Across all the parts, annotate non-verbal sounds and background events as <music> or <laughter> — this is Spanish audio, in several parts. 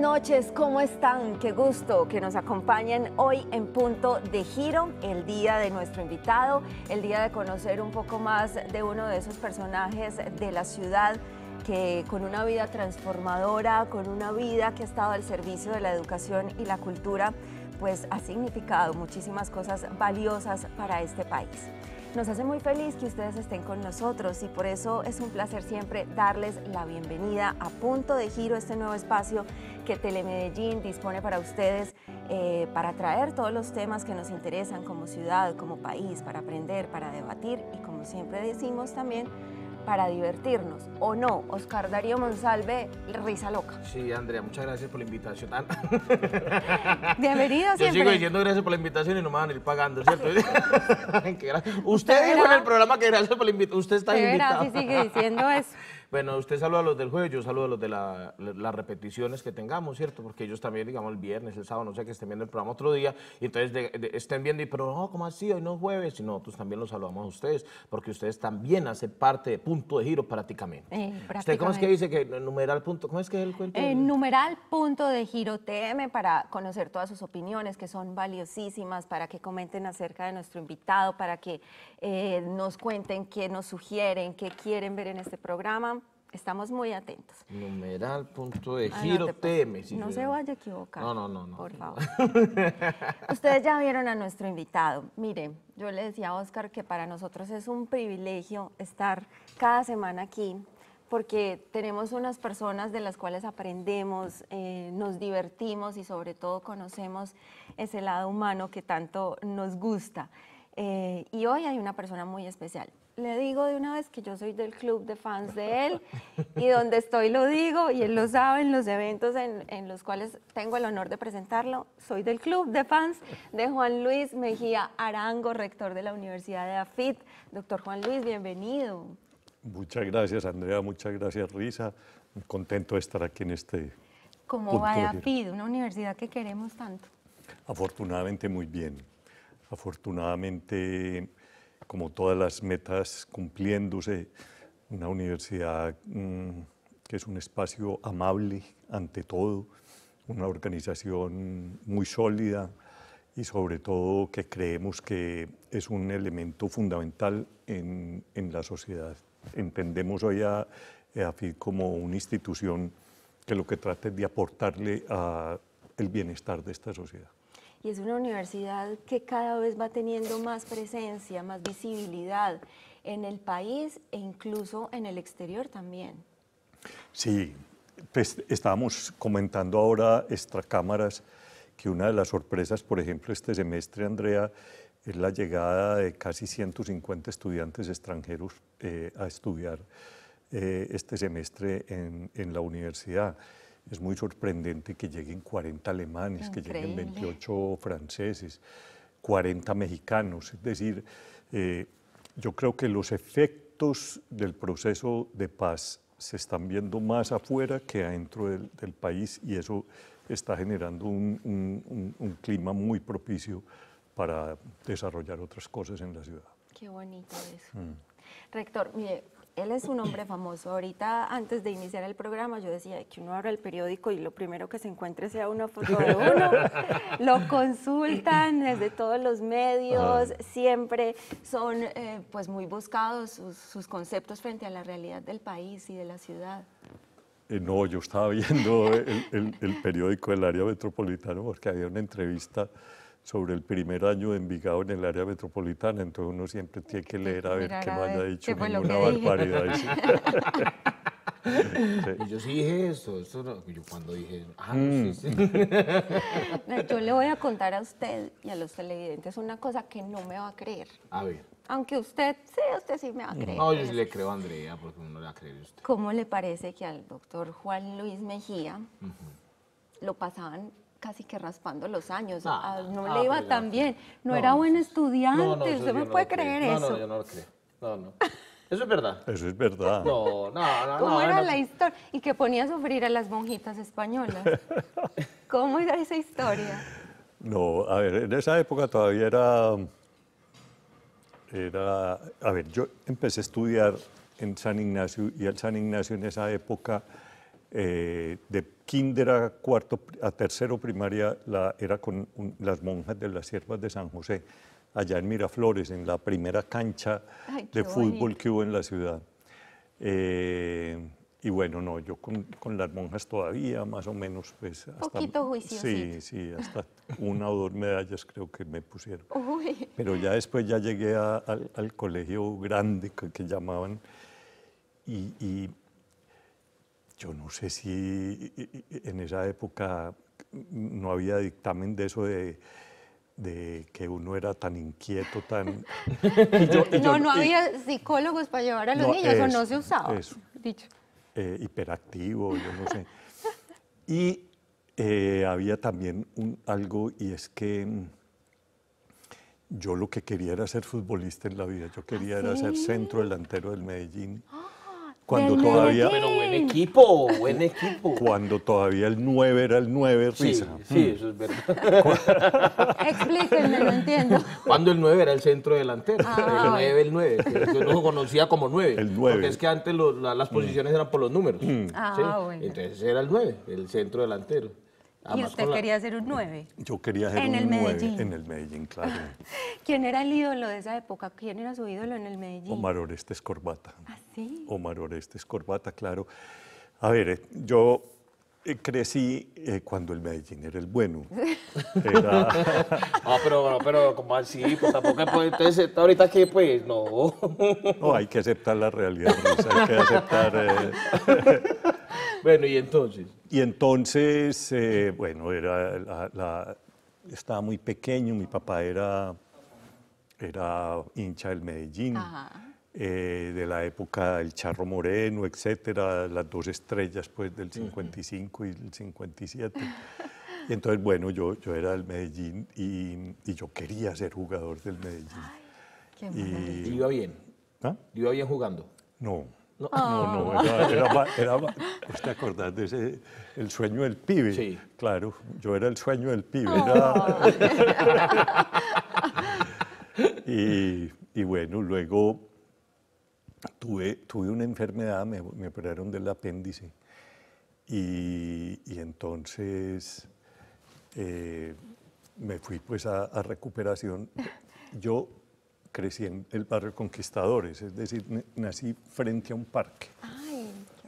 noches, ¿cómo están? Qué gusto que nos acompañen hoy en Punto de Giro, el día de nuestro invitado, el día de conocer un poco más de uno de esos personajes de la ciudad que con una vida transformadora, con una vida que ha estado al servicio de la educación y la cultura, pues ha significado muchísimas cosas valiosas para este país. Nos hace muy feliz que ustedes estén con nosotros y por eso es un placer siempre darles la bienvenida a Punto de Giro, este nuevo espacio que Telemedellín dispone para ustedes eh, para traer todos los temas que nos interesan como ciudad, como país, para aprender, para debatir y como siempre decimos también, para divertirnos, ¿o no? Oscar Darío Monsalve, risa loca. Sí, Andrea, muchas gracias por la invitación. Ah. Bienvenido siempre. Yo sigo diciendo gracias por la invitación y no me van a ir pagando, ¿cierto? <laughs> Usted dijo en el programa que gracias por la invitación, usted está invitado. Sí, sigue diciendo eso. Bueno, usted saluda a los del jueves, yo saludo a los de las repeticiones que tengamos, ¿cierto? Porque ellos también, digamos, el viernes, el sábado, no sé, que estén viendo el programa otro día, y entonces estén viendo, y pero no, ¿cómo así? Hoy no es jueves, sino. nosotros también los saludamos a ustedes, porque ustedes también hacen parte de punto de giro prácticamente. Eh, ¿Usted cómo es que dice que numeral punto, cómo es que es el cuento? Eh, numeral punto de giro TM para conocer todas sus opiniones, que son valiosísimas, para que comenten acerca de nuestro invitado, para que eh, nos cuenten qué nos sugieren, qué quieren ver en este programa. Estamos muy atentos. Numeral, punto de giro, TM. no se vaya a equivocar. No, no, no. no por favor. <laughs> Ustedes ya vieron a nuestro invitado. Mire, yo le decía a Oscar que para nosotros es un privilegio estar cada semana aquí porque tenemos unas personas de las cuales aprendemos, eh, nos divertimos y sobre todo conocemos ese lado humano que tanto nos gusta. Eh, y hoy hay una persona muy especial le digo de una vez que yo soy del club de fans de él y donde estoy lo digo y él lo sabe en los eventos en, los cuales tengo el honor de presentarlo. Soy del club de fans de Juan Luis Mejía Arango, rector de la Universidad de AFIT. Doctor Juan Luis, bienvenido. Muchas gracias Andrea, muchas gracias Risa. Contento de estar aquí en este... ¿Cómo va de AFIT, una universidad que queremos tanto? Afortunadamente muy bien. Afortunadamente como todas las metas cumpliéndose, una universidad mm, que es un espacio amable ante todo, una organización muy sólida y sobre todo que creemos que es un elemento fundamental en, la sociedad. Entendemos hoy a EAFID como una institución que lo que trata es de aportarle al bienestar de esta sociedad y es una universidad que cada vez va teniendo más presencia, más visibilidad en el país e incluso en el exterior también. Sí, pues estábamos comentando ahora extracámaras que una de las sorpresas, por ejemplo, este semestre, Andrea, es la llegada de casi 150 estudiantes extranjeros eh, a estudiar eh, este semestre en la universidad es muy sorprendente que lleguen 40 alemanes, que lleguen 28 franceses, 40 mexicanos. Es decir, eh, yo creo que los efectos del proceso de paz se están viendo más afuera que adentro del, país y eso está generando un, clima muy propicio para desarrollar otras cosas en la ciudad. Qué bonito eso. Mm. Rector, mire, él es un hombre famoso. Ahorita, antes de iniciar el programa, yo decía que uno abre el periódico y lo primero que se encuentre sea una foto de uno. <laughs> lo consultan desde todos los medios, siempre son eh, pues muy buscados sus, conceptos frente a la realidad del país y de la ciudad eh, no, yo estaba viendo el, el, periódico del área metropolitana porque había una entrevista sobre el primer año de Envigado en el área metropolitana, entonces uno siempre tiene que leer a ver qué no haya dicho ninguna barbaridad. <laughs> <laughs> Y yo sí dije eso, eso no, yo cuando dije, ah, sí, mm. sí. <laughs> yo le voy a contar a usted y a los televidentes una cosa que no me va a creer. A ver. Aunque usted, sí, usted sí me va a mm. creer. No, yo sí le creo a Andrea, porque no le va a creer usted. ¿Cómo le parece que al doctor Juan Luis Mejía lo pasaban casi que raspando los años. no, ah, le iba tan bien. No, era buen estudiante. ¿Usted me puede creer eso? No, no, yo no lo creo. No, no. Eso es verdad. Eso es verdad. No, no, no. ¿Cómo era la historia? Y que ponía a sufrir a las monjitas españolas. <laughs> ¿Cómo era esa historia? No, a ver, en esa época todavía era... A ver, yo empecé a estudiar en San Ignacio y en San Ignacio en esa época eh, de kinder a cuarto a tercero primaria la, era con las monjas de las siervas de San José, allá en Miraflores, en la primera cancha de fútbol que hubo en la ciudad. Eh, y bueno, no, yo con, las monjas todavía, más o menos, pues... Hasta, Poquito Sí, sí, hasta una o dos medallas creo que me pusieron. Pero ya después ya llegué al, colegio grande que, llamaban y yo no sé si en esa época no había dictamen de eso de, que uno era tan inquieto, tan... <laughs> no, no había psicólogos para llevar a los niños, no se usaba, eso. dicho. Eh, hiperactivo, yo no sé. Y eh, había también algo, y es que mm, yo lo que quería era ser futbolista en la vida, yo quería ¿Ah, era ser centro delantero del Medellín. ¡Ah! cuando todavía... Pero buen equipo, buen equipo. Cuando todavía el 9 era el 9, Sí, sí mm. eso es verdad. <laughs> Explíquenme, no entiendo. Cuando el 9 era el centro delantero, ah, el 9, el 9, yo lo conocía como 9. El 9. Porque es que antes las posiciones eran por los números. Mm. Ah, Entonces era el 9, el centro delantero. Ah, y usted quería ser un 9. Yo quería ser en un el en el Medellín, claro. <laughs> ¿Quién era el ídolo de esa época? ¿Quién era su ídolo en el Medellín? Omar Orestes Corbata. ¿Ah, sí? Omar Orestes Corbata, claro. A ver, eh, yo eh, crecí eh, cuando el Medellín era el bueno. <laughs> Ah, pero, bueno, pero como así, pues tampoco pues, entonces ahorita que pues no. no, hay que aceptar la realidad, hay que aceptar. Eh. <laughs> bueno, y entonces. Y entonces, bueno, era la, estaba muy pequeño, mi papá era, era hincha del Medellín. Ajá. Eh, de la época del Charro Moreno, etcétera, las dos estrellas pues, del 55 y el 57. Y entonces, bueno, yo, yo era del Medellín y, yo quería ser jugador del Medellín. qué y... iba bien? ¿Ah? ¿Iba bien jugando? No. No, no, ah. era, era, ¿te acordás de ese, el sueño del pibe? Sí. Claro, yo era el sueño del pibe. <laughs> y, y bueno, luego tuve, tuve una enfermedad, me, operaron del apéndice y, entonces eh, me fui pues a, recuperación. Yo crecí en el barrio Conquistadores, es decir, nací frente a un parque.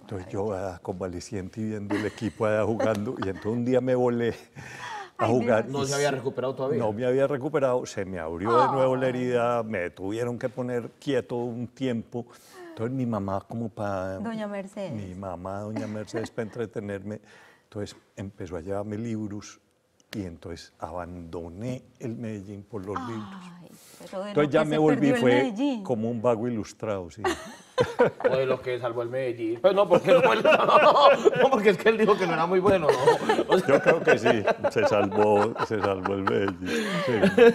entonces yo ah, convaleciente y viendo el equipo jugando y entonces un día me volé no se había recuperado todavía. No me había recuperado, se me abrió de nuevo la herida, me tuvieron que poner quieto un tiempo. Entonces mi mamá como para... Doña Mercedes. Mi mamá, doña Mercedes, para entretenerme. Entonces empezó a llevarme libros y entonces abandoné el Medellín por los Ay, libros. Entonces ya me volví, fue como un vago ilustrado, sí. <laughs> o de lo que salvó el Medellín. Pues no, porque no, <laughs> es que él dijo que no era muy bueno, ¿no? Yo creo que sí, se salvó, se salvó el Medellín.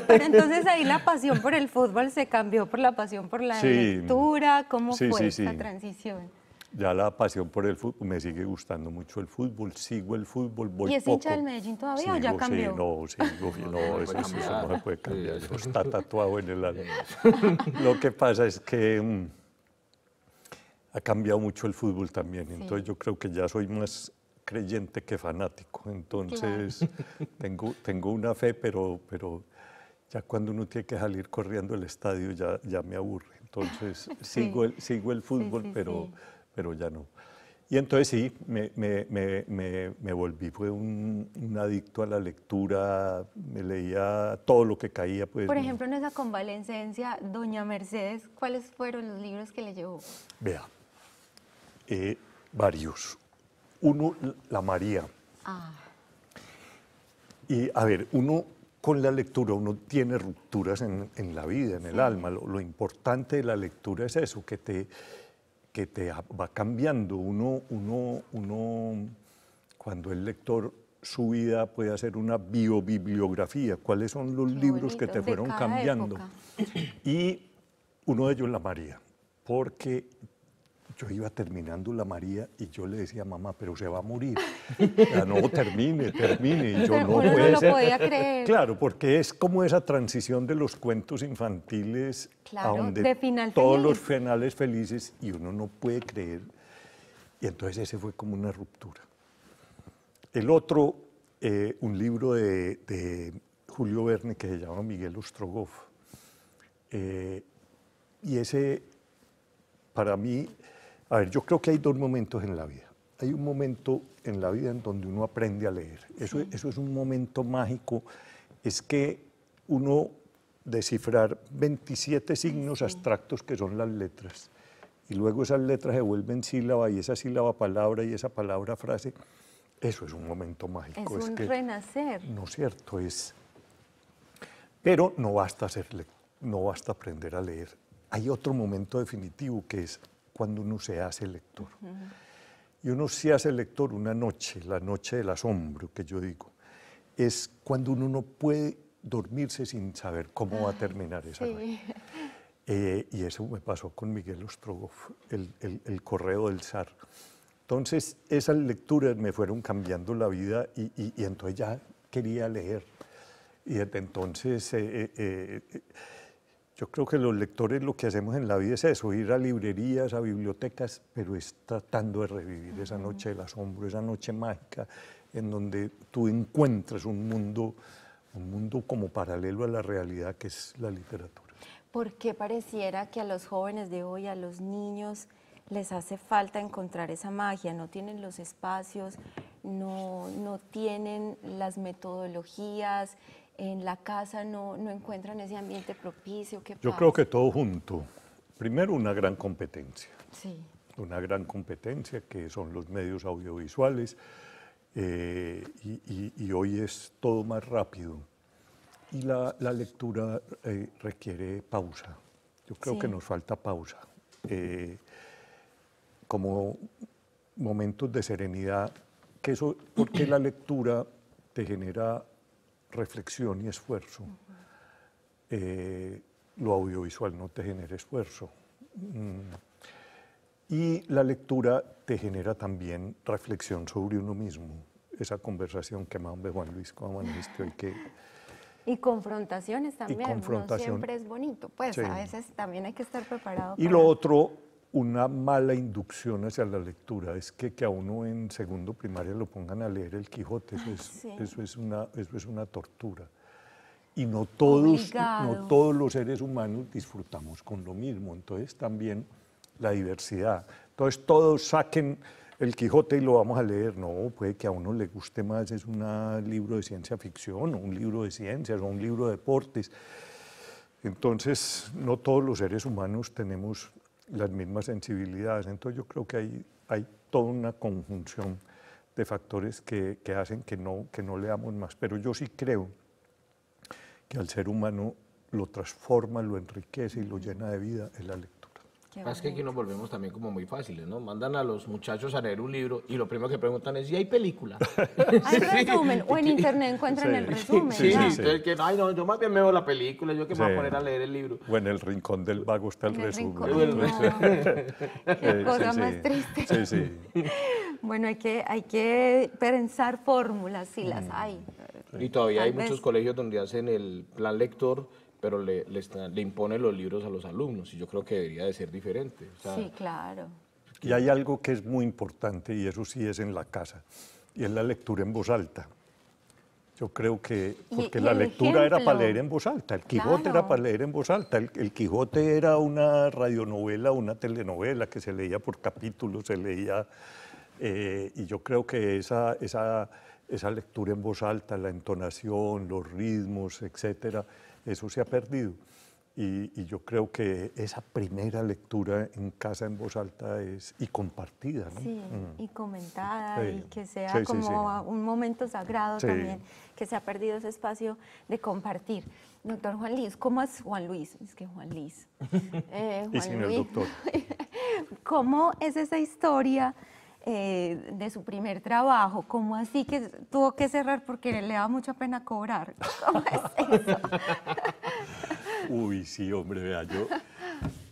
Pero entonces ahí la pasión por el fútbol se cambió por la pasión por la lectura. ¿Cómo fue esta transición? ya la pasión por el fútbol, me sigue gustando mucho el fútbol, sigo el fútbol, voy ¿Y es hincha del Medellín todavía o ya cambió? Sí, no, sigo, <laughs> no, eso, eso, no se puede cambiar, está tatuado en el alma. <laughs> Lo que pasa es que mm, ha cambiado mucho el fútbol también, entonces yo creo que ya soy más creyente que fanático, entonces <laughs> tengo, tengo una fe, pero, pero ya cuando uno tiene que salir corriendo el estadio ya, ya me aburre, entonces sigo, el, sigo el fútbol, pero pero ya no. Y entonces sí, me, volví, fue un, adicto a la lectura, me leía todo lo que caía. Pues, Por ejemplo, en esa convalescencia, Doña Mercedes, ¿cuáles fueron los libros que le llevó? Vea, eh, varios. Uno, La María. Ah. Y a ver, uno con la lectura, uno tiene rupturas en, la vida, en el alma. lo importante de la lectura es eso, que te que te va cambiando. Uno, uno, uno, cuando el lector su vida puede hacer una biobibliografía, cuáles son los libros que te fueron cambiando. Y uno de ellos, La María, porque yo iba terminando la María y yo le decía, mamá, pero se va a morir. no, termine, termine. yo no, podía creer. Claro, porque es como esa transición de los cuentos infantiles a donde todos los finales felices y uno no puede creer. Y entonces ese fue como una ruptura. El otro, eh, un libro de, Julio Verne que se llama Miguel Ostrogoff. Eh, y ese, para mí, a ver, yo creo que hay dos momentos en la vida. Hay un momento en la vida en donde uno aprende a leer. Eso, es un momento mágico. Es que uno descifrar 27 signos abstractos que son las letras. Y luego esas letras se vuelven sílaba y esa sílaba palabra y esa palabra frase. Eso es un momento mágico. Es, un renacer. No es cierto, es... Pero no basta, ser, no basta aprender a leer. Hay otro momento definitivo que es cuando uno se hace lector. Y uno se hace lector una noche, la noche del asombro que yo digo, es cuando uno no puede dormirse sin saber cómo va a terminar esa noche. Eh, y eso me pasó con Miguel Ostrogoff, el, correo del zar. Entonces, esas lecturas me fueron cambiando la vida y, entonces ya quería leer. Y desde entonces... Eh, eh, yo creo que los lectores lo que hacemos en la vida es eso, ir a librerías, a bibliotecas, pero es tratando de revivir esa noche del asombro, esa noche mágica en donde tú encuentras un mundo, un mundo como paralelo a la realidad que es la literatura. ¿Por qué pareciera que a los jóvenes de hoy, a los niños, les hace falta encontrar esa magia? No tienen los espacios, no, no tienen las metodologías, en la casa no, no encuentran ese ambiente propicio? ¿Qué Yo creo que todo junto. Primero, una gran competencia. Sí. Una gran competencia que son los medios audiovisuales. Eh, y, hoy es todo más rápido. Y la, la lectura eh, requiere pausa. Yo creo que nos falta pausa. Eh, como momentos de serenidad, que eso, porque la lectura te genera reflexión y esfuerzo. Eh, lo audiovisual no te genera esfuerzo. Mm. Y la lectura te genera también reflexión sobre uno mismo. Esa conversación que de Juan Luis con que... Y confrontaciones también, no siempre es bonito, pues a veces también hay que estar preparado. Y lo otro una mala inducción hacia la lectura. Es que, a uno en segundo primaria lo pongan a leer el Quijote, eso es, una, eso es una tortura. Y no todos, no todos los seres humanos disfrutamos con lo mismo, entonces también la diversidad. Entonces todos saquen el Quijote y lo vamos a leer, no, puede que a uno le guste más, es un libro de ciencia ficción, o un libro de ciencias, o un libro de deportes. Entonces, no todos los seres humanos tenemos las mismas sensibilidades. Entonces yo creo que hay, hay toda una conjunción de factores que, hacen que no, que no leamos más. Pero yo sí creo que al ser humano lo transforma, lo enriquece y lo llena de vida el la es que aquí nos volvemos también como muy fáciles, ¿no? Mandan a los muchachos a leer un libro y lo primero que preguntan es si hay película. <laughs> Hay resumen, o en internet encuentran el resumen. Sí, entonces ay, no, yo más bien me veo la película, yo que me voy a poner a leer el libro. O en el rincón del va a gustar el resumen. <laughs> Qué cosa más triste. Sí, sí. Bueno, hay que, hay que pensar fórmulas si las mm. hay. Y todavía hay muchos colegios donde hacen el plan lector pero le, impone los libros a los alumnos y yo creo que debería de ser diferente. sí, claro. Y hay algo que es muy importante y eso sí es en la casa, y es la lectura en voz alta. Yo creo que, porque la lectura era para leer en voz alta, el Quijote era para leer en voz alta, el, Quijote era una radionovela, una telenovela que se leía por capítulos, se leía, eh, y yo creo que esa, esa, esa lectura en voz alta, la entonación, los ritmos, etcétera, eso se ha perdido. Y, yo creo que esa primera lectura en casa en voz alta es y compartida, ¿no? Sí, mm. y comentada y que sea como un momento sagrado también, que se ha perdido ese espacio de compartir. Doctor Juan Luis, ¿cómo es Juan Luis? Es que Juan Luis. <laughs> Eh, y doctor. <laughs> ¿Cómo es esa historia? Eh, de su primer trabajo, ¿cómo así que tuvo que cerrar porque le daba mucha pena cobrar? <laughs> ¿Cómo es eso? <laughs> Uy, sí, hombre, vea, yo,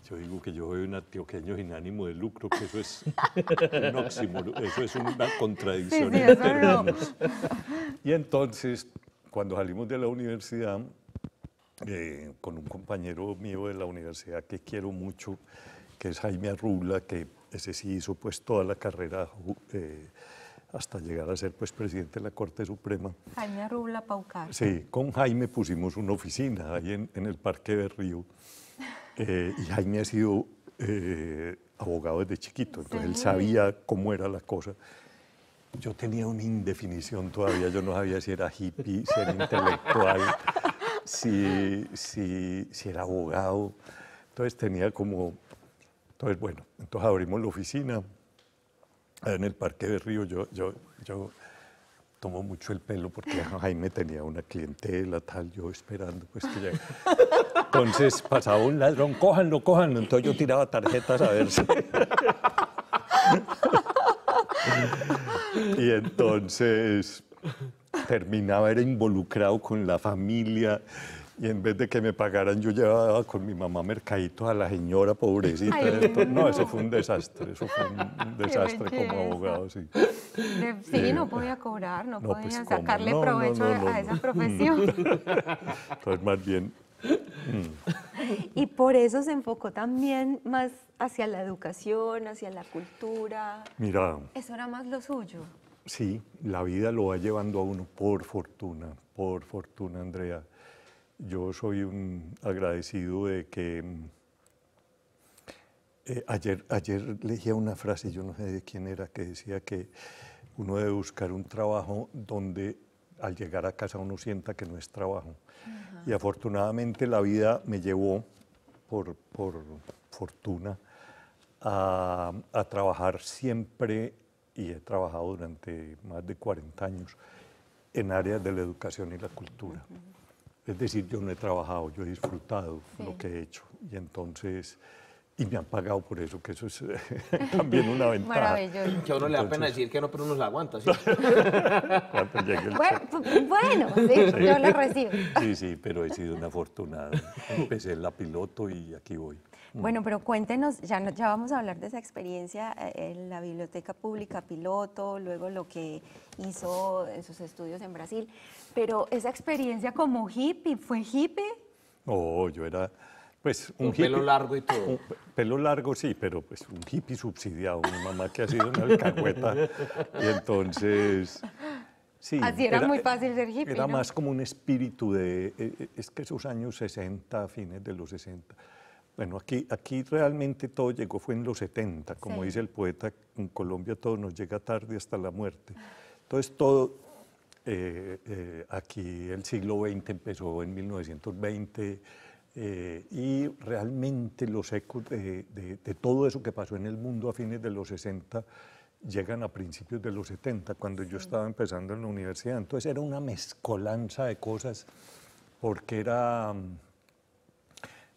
yo digo que yo soy un antioqueño sin ánimo de lucro, que eso es un eso es una contradicción Y entonces, cuando salimos de la universidad, eh, con un compañero mío de la universidad que quiero mucho, que es Jaime Arrula, que ese sí hizo pues toda la carrera eh, hasta llegar a ser pues presidente de la Corte Suprema. Jaime Arrubla Paucar. Sí, con Jaime pusimos una oficina ahí en, en el Parque de Río. Eh, y Jaime ha sido eh, abogado desde chiquito, entonces él sabía cómo era la cosa. Yo tenía una indefinición todavía, yo no sabía si era hippie, si era intelectual, <laughs> si, si, si era abogado. Entonces tenía como entonces, bueno, entonces abrimos la oficina en el Parque de Río. Yo, yo, yo tomo mucho el pelo porque Jaime <laughs> tenía una clientela, tal, yo esperando, pues que llegue. Entonces pasaba un ladrón, cójanlo, cójanlo. Entonces yo tiraba tarjetas a ver si... <laughs> y entonces terminaba, era involucrado con la familia y en vez de que me pagaran, yo llevaba con mi mamá mercadito a la señora pobrecita. No, eso fue un desastre, eso fue un <laughs> desastre como abogado, sí. sí, no podía cobrar, no, pues, podía sacarle provecho a esa mm. profesión. <laughs> Entonces, más bien... Mm. y por eso se enfocó también más hacia la educación, hacia la cultura. Mira... Eso era más lo suyo. Sí, la vida lo va llevando a uno, por fortuna, por fortuna, Andrea yo soy un agradecido de que mm, eh, ayer, ayer leía una frase, yo no sé de quién era, que decía que uno debe buscar un trabajo donde al llegar a casa uno sienta que no es trabajo. Y afortunadamente la vida me llevó, por, fortuna, a, a trabajar siempre, y he trabajado durante más de 40 años, en áreas de la educación y la cultura. Es decir, yo no he trabajado, yo he disfrutado lo que he hecho. Y entonces, y me han pagado por eso, que eso es <laughs> también una ventaja. Que a uno le da pena decir que no, pero uno la aguanta. ¿sí? <laughs> bueno, yo lo recibo. Sí, sí, pero he sido una afortunada. Empecé en la piloto y aquí voy. Mm. Bueno, pero cuéntenos, ya, ya vamos a hablar de esa experiencia eh, en la biblioteca pública piloto, luego lo que hizo en sus estudios en Brasil, pero esa experiencia como hippie, ¿fue hippie? Oh, yo era, pues un, hippie, pelo largo y todo. pelo largo, sí, pero pues un hippie subsidiado, mi mamá que ha sido una alcahueta. <laughs> y entonces, sí. Así era, muy fácil ser hippie. Era más como un espíritu de, eh, eh, es que esos años 60, fines de los 60 bueno, aquí, aquí realmente todo llegó, fue en los 70, como dice el poeta, en Colombia todo nos llega tarde hasta la muerte. Entonces todo, eh, eh, aquí el siglo XX empezó en 1920 eh, y realmente los ecos de, todo eso que pasó en el mundo a fines de los 60 llegan a principios de los 70, cuando yo estaba empezando en la universidad. Entonces era una mezcolanza de cosas, porque era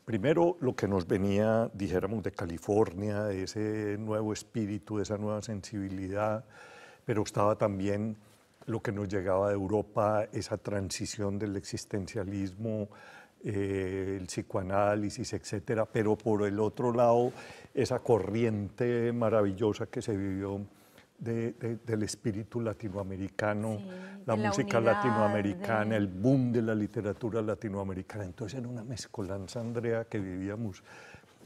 Primero, lo que nos venía, dijéramos, de California, ese nuevo espíritu, esa nueva sensibilidad, pero estaba también lo que nos llegaba de Europa, esa transición del existencialismo, eh, el psicoanálisis, etcétera, pero por el otro lado, esa corriente maravillosa que se vivió del espíritu latinoamericano, la música latinoamericana, el boom de la literatura latinoamericana. Entonces era una mezcolanza, Andrea, que vivíamos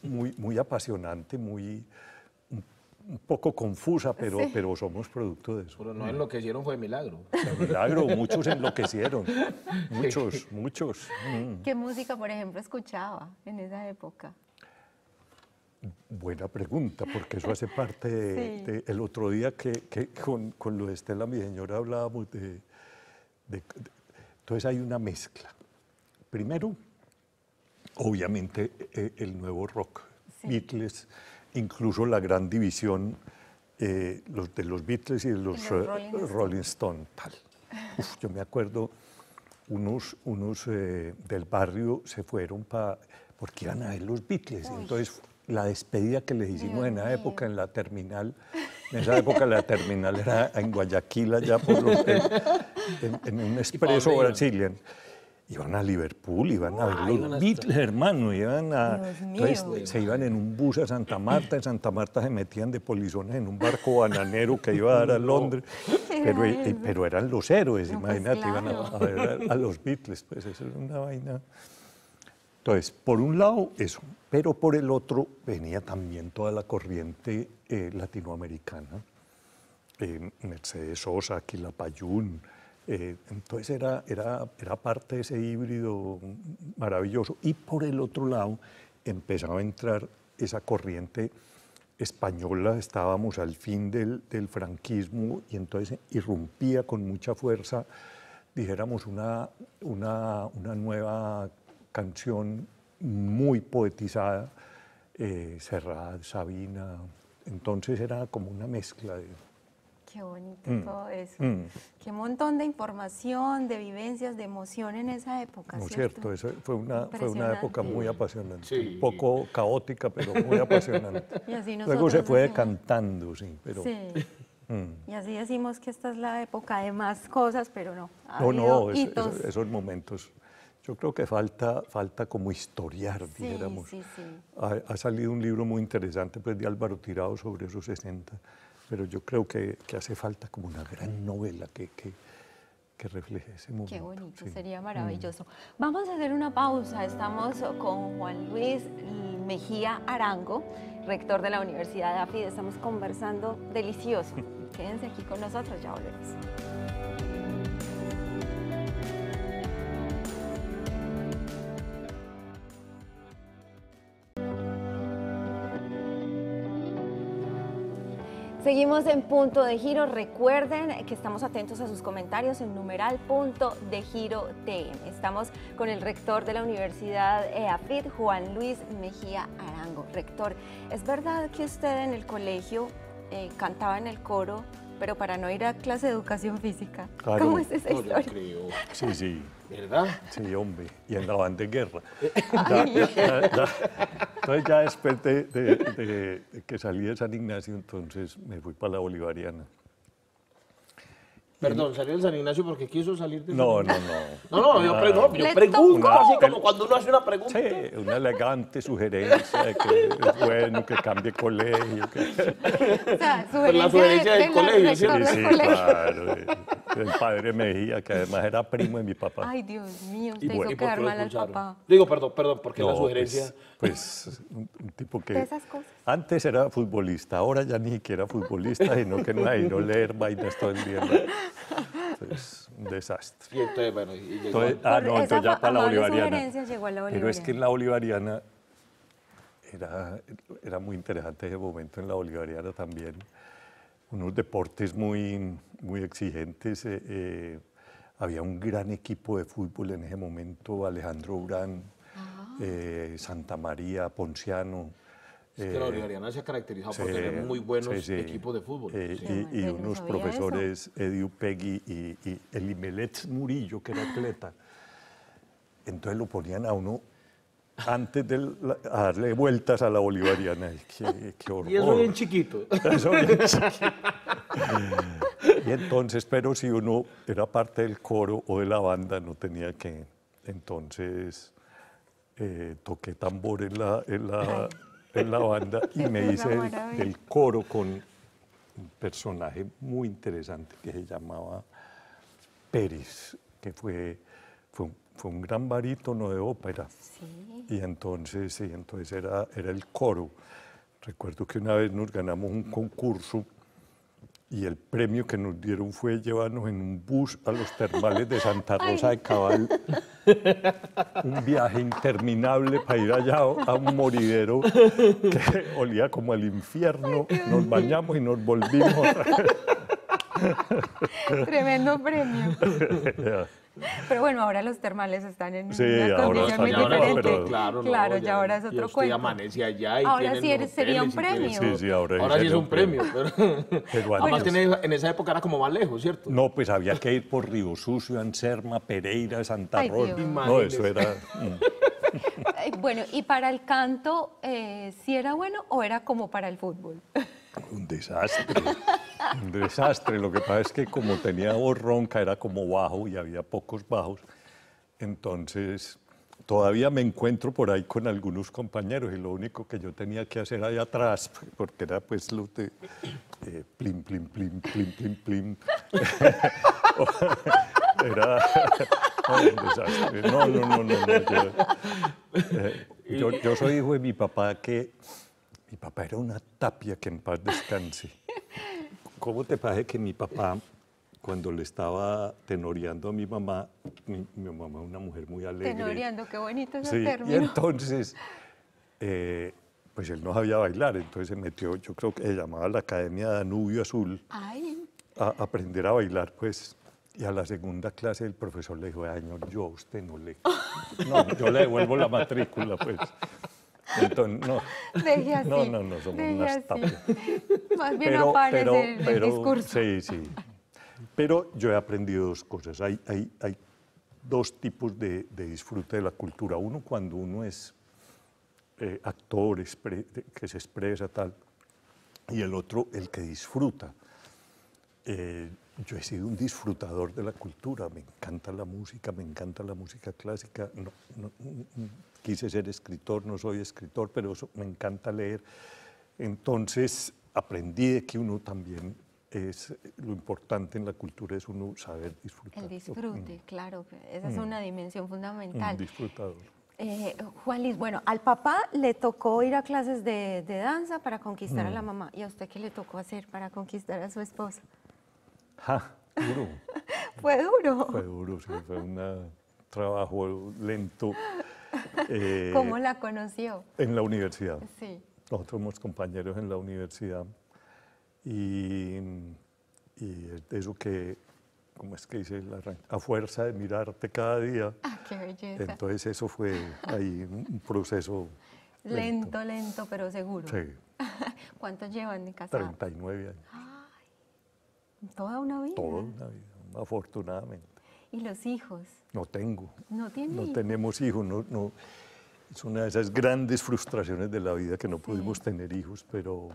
muy, muy apasionante, muy un poco confusa, pero, pero somos producto de eso. Pero no enloquecieron fue milagro. milagro, muchos enloquecieron, <laughs> muchos, muchos. ¿Qué música, por ejemplo, escuchaba en esa época? Buena pregunta, porque eso hace parte <laughs> el otro día que, con, lo de Estela, mi señora, hablábamos de, Entonces hay una mezcla. Primero, obviamente, e, e, el nuevo rock, Beatles, incluso la gran división eh, de los Beatles y de los, Rolling, Stones. <laughs> yo me acuerdo, unos, unos eh, del barrio se fueron porque iban a ver los Beatles. Entonces la despedida que les hicimos en esa época en la terminal. En esa época la terminal era en Guayaquil, allá por en, un expreso brasileño iban a Liverpool, iban a ver los Beatles, hermano, iban a, entonces, se iban en un bus a Santa Marta, en Santa Marta se metían de polizones en un barco bananero que iba a dar a Londres, pero, <laughs> pero eran los héroes, pues imagínate, iban a, ver a, los Beatles, pues eso es una vaina. Entonces, por un lado, eso, pero por el otro venía también toda la corriente eh, latinoamericana, eh, Mercedes Sosa, Quilapayún. Eh, entonces era, era, era parte de ese híbrido maravilloso. Y por el otro lado empezaba a entrar esa corriente española, estábamos al fin del, del, franquismo y entonces irrumpía con mucha fuerza, dijéramos, una, una, una nueva canción muy poetizada, eh, Serrat, Sabina, entonces era como una mezcla de... Qué bonito mm, todo eso. Mm. Qué montón de información, de vivencias, de emoción en esa época. No es cierto, eso fue, una, fue una época muy apasionante. Un poco caótica, pero muy apasionante. <laughs> Y así Luego se fue cantando, sí, pero. Sí. <laughs> Mm. Y así decimos que esta es la época de más cosas, pero no. no, no, esos momentos yo creo que falta, falta como historiar, sí, Sí, sí. Ha, salido un libro muy interesante pues, de Álvaro Tirado sobre esos 60, pero yo creo que, hace falta como una gran novela que, que, refleje ese momento. Qué bonito, sería mm. maravilloso. Vamos a hacer una pausa. Estamos con Juan Luis Mejía Arango, rector de la Universidad de África. Estamos conversando delicioso. <laughs> Quédense aquí con nosotros, ya volvemos. Seguimos en punto de giro. Recuerden que estamos atentos a sus comentarios en numeral punto de giro Estamos con el rector de la Universidad EAFIT, eh, Juan Luis Mejía Arango. Rector, ¿es verdad que usted en el colegio eh, cantaba en el coro pero para no ir a clase de educación física. Claro. ¿Cómo es esa historia? Sí, sí. ¿Verdad? Sí, hombre. Y andaban de guerra. <laughs> entonces ya después de que salí de San Ignacio, entonces me fui para la Bolivariana. Perdón, salió del San Ignacio porque quiso salir de No, no, no. No, no, yo, no, yo pregunto, así como cuando uno hace una pregunta. Sí, una elegante sugerencia de que es bueno que cambie colegio. Que... O sea, <laughs> pues la del, colegio, ¿sí? sí, claro. Eh, el padre Mejía, que además era primo de mi papá. Ay, Dios mío, usted y bueno, mal al papá. Digo, perdón, perdón, porque la pues, sugerencia... Pues, un tipo que... De esas cosas antes era futbolista, ahora ya ni que era futbolista y no, que no, hay, no leer vainas todo el día. Es un desastre. bueno, y llegó ah, no, entonces ya para la bolivariana. Pero es que en la bolivariana era, era muy interesante ese momento en la bolivariana también. Unos deportes muy, muy exigentes. Eh, eh, había un gran equipo de fútbol en ese momento, Alejandro Urán, ah. eh, Santa María, Ponciano. Es que la Bolivariana eh, se ha caracterizado por tener muy buenos equipos de fútbol. Eh, y, unos profesores, Edu Peggy y, y Murillo, que era atleta. Entonces lo ponían a uno antes de darle vueltas a la bolivariana. Qué, horror. Y eso bien chiquito. y entonces, pero si uno era parte del coro o de la banda, no tenía que. Entonces, toque eh, toqué tambor en la en la banda y me hice el, coro con un personaje muy interesante que se llamaba Pérez, que fue, fue, un gran barítono de ópera. Y entonces, sí, entonces era, era el coro. Recuerdo que una vez nos ganamos un concurso y el premio que nos dieron fue llevarnos en un bus a los termales de Santa <laughs> Rosa de Cabal un viaje interminable para ir allá a un moridero que olía como el infierno. Nos bañamos y nos volvimos. <laughs> Tremendo premio. <laughs> <laughs> Pero bueno, ahora los termales están en sí, una ahora condición muy ahora, diferente. claro, claro ya, ahora es otro cuento. amanece allá y ahora sí sería un premio. Sí, sí, ahora, sí es un premio. <laughs> Pero... Además, en esa época era como más lejos, ¿cierto? No, pues había que ir por Río Sucio, Anserma, Pereira, Santa Rosa. No, eso era... Mm. bueno, y para el canto, eh, ¿si ¿sí era bueno o era como para el fútbol? Un desastre. un desastre. Lo que pasa es que como tenía voz ronca, era como bajo y había pocos bajos. Entonces, todavía me encuentro por ahí con algunos compañeros y lo único que yo tenía que hacer ahí atrás, porque era pues lo de eh, plim, plim, plim, plim, plim, plim. <laughs> era un desastre. No, no, no, no. Eh, yo soy hijo de mi papá que mi papá era una tapia que en paz descanse. ¿Cómo te parece que mi papá, cuando le estaba tenoreando a mi mamá, mi, mamá es una mujer muy alegre. Tenoreando, qué bonito ese sí, término. Y entonces, eh, pues él no sabía bailar, entonces se metió, yo creo que se llamaba la Academia Danubio Azul, a aprender a bailar, pues. Y a la segunda clase el profesor le dijo, ay, yo a usted no le... No, yo le devuelvo la matrícula, pues. Entonces, no, no, no, no somos unas tapas. Más bien pero, pero, el, pero, Sí, sí. Pero yo he aprendido dos cosas. Hay, hay, dos tipos de, disfrute de la cultura. Uno cuando uno es eh, actor, que se expresa tal, y el otro el que disfruta. Eh, yo he sido un disfrutador de la cultura, me encanta la música, me encanta la música clásica, no, quise ser escritor, no soy escritor, pero me encanta leer. Entonces aprendí de que uno también es lo importante en la cultura es uno saber disfrutar. El disfrute, mm. claro, esa es una mm. dimensión fundamental. Un disfrutador. Eh, Juan Luis, bueno, al papá le tocó ir a clases de, danza para conquistar a la mm. mamá. ¿Y a usted qué le tocó hacer para conquistar a su esposa? Ja, duro. <laughs> fue duro. Fue duro, fue un trabajo lento. Eh, ¿Cómo la conoció? En la universidad. Sí. Nosotros somos compañeros en la universidad y, y eso que, como es que dice? la a fuerza de mirarte cada día. Ah, qué belleza. Entonces eso fue ahí un proceso Lento, lento, pero seguro. Sí. <laughs> ¿Cuántos llevan de casados? 39 años. toda una vida. Toda una vida, afortunadamente. ¿Y los hijos? No tengo. No tenemos hijos, no, no. Es una de esas grandes frustraciones de la vida que no pudimos tener hijos, pero,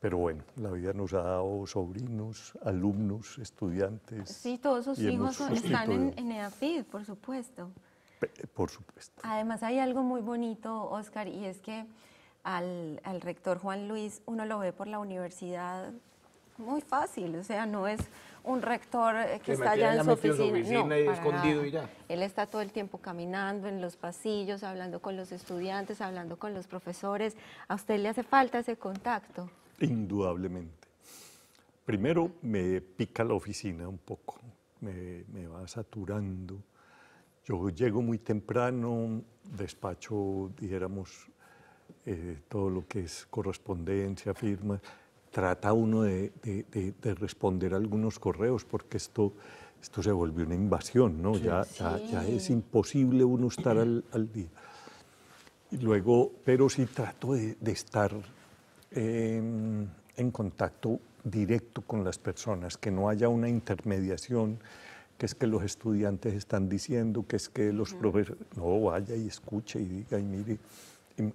pero bueno, la vida nos ha dado sobrinos, alumnos, estudiantes. Sí, todos sus hijos están en, por supuesto. Eh, por supuesto. Además hay algo muy bonito, Oscar, y es que al, rector Juan Luis uno lo ve por la universidad muy fácil, o sea, no es un rector eh, que, está allá en su oficina. escondido Él está todo el tiempo caminando en los pasillos, hablando con los estudiantes, hablando con los profesores. ¿A usted le hace falta ese contacto? Indudablemente. Primero me pica la oficina un poco, me, va saturando. Yo llego muy temprano, despacho, dijéramos, eh, todo lo que es correspondencia, firmas trata uno de, de, responder algunos correos porque esto esto se volvió una invasión, ¿no? ya, Ya, es imposible uno estar al, día. Y luego, pero sí trato de, de estar em, en contacto directo con las personas, que no haya una intermediación, que es que los estudiantes están diciendo, que es que los profesores... No, vaya y escuche y diga y mire,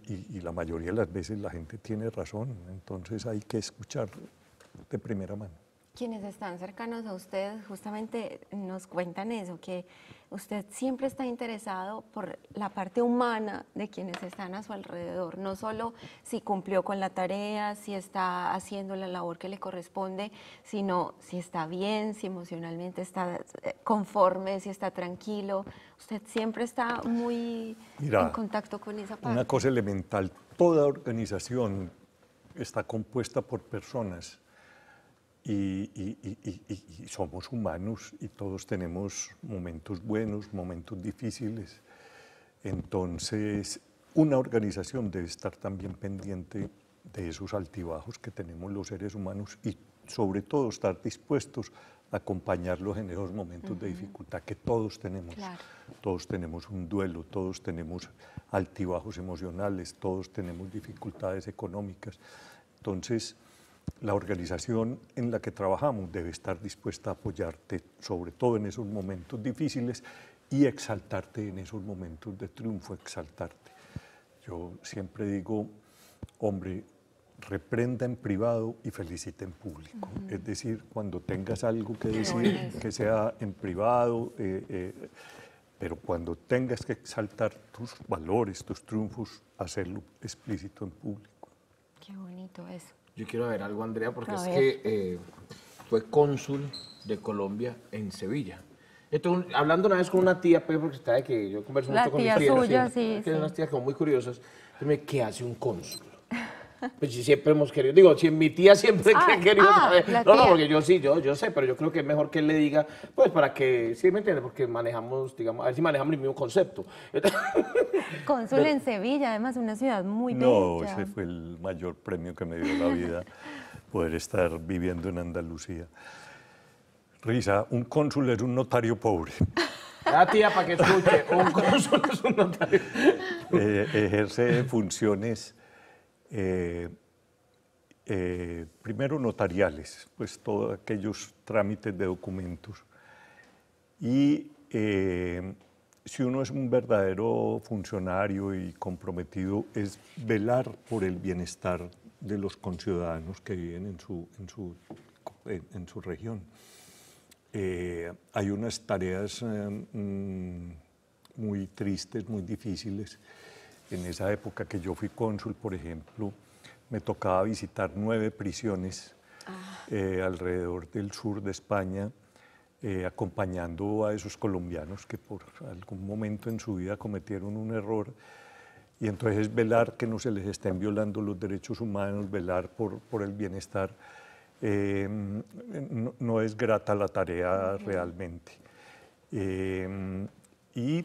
y, la mayoría de las veces la gente tiene razón, entonces hay que escuchar de primera mano. Quienes están cercanos a usted justamente nos cuentan eso, que usted siempre está interesado por la parte humana de quienes están a su alrededor, no solo si cumplió con la tarea, si está haciendo la labor que le corresponde, sino si está bien, si emocionalmente está eh, conforme, si está tranquilo. Usted siempre está muy en contacto con esa parte. Una cosa elemental, toda organización está compuesta por personas y, somos humanos y todos tenemos momentos buenos, momentos difíciles. Entonces, una organización debe estar también pendiente de esos altibajos que tenemos los seres humanos y sobre todo estar dispuestos a acompañarlos en esos momentos de dificultad que todos tenemos. Todos tenemos un duelo, todos tenemos altibajos emocionales, todos tenemos dificultades económicas. Entonces, la organización en la que trabajamos debe estar dispuesta a apoyarte, sobre todo en esos momentos difíciles, y exaltarte en esos momentos de triunfo, exaltarte. Yo siempre digo, hombre, reprenda en privado y felicite en público. Es decir, cuando tengas algo que decir, que sea en privado, eh, eh, pero cuando tengas que exaltar tus valores, tus triunfos, hacerlo explícito en público. Qué bonito es. Yo quiero ver algo, Andrea, porque es que eh, fue cónsul de Colombia en Sevilla. hablando una vez con una tía, pues, porque estaba de que yo converso mucho con mis tías. La tía Unas tías como muy curiosas. Dime, ¿qué hace un cónsul? Pues siempre hemos querido, digo, si mi tía siempre ah, querido ah, No, no, porque yo sí, yo, yo sé, pero yo creo que es mejor que él le diga, pues para que, sí, ¿me entiendes? Porque manejamos, digamos, a ver si manejamos el mismo concepto. <laughs> Cónsul en Sevilla, además una ciudad muy No, ese fue el mayor premio que me dio la vida, <laughs> poder estar viviendo en Andalucía. Risa, un cónsul es un notario pobre. La <laughs> ah, tía para que escuche, un cónsul es un notario. Eh, ejerce funciones eh, eh, primero notariales, pues todos aquellos trámites de documentos. Y eh, si uno es un verdadero funcionario y comprometido, es velar por el bienestar de los conciudadanos que viven en su, región. hay unas tareas mm, muy tristes, muy difíciles, en esa época que yo fui cónsul, por ejemplo, me tocaba visitar nueve prisiones ah. eh, alrededor del sur de España, eh, acompañando a esos colombianos que por algún momento en su vida cometieron un error. Y entonces velar que no se les estén violando los derechos humanos, velar por, el bienestar, em, no, es grata la tarea realmente. Em, y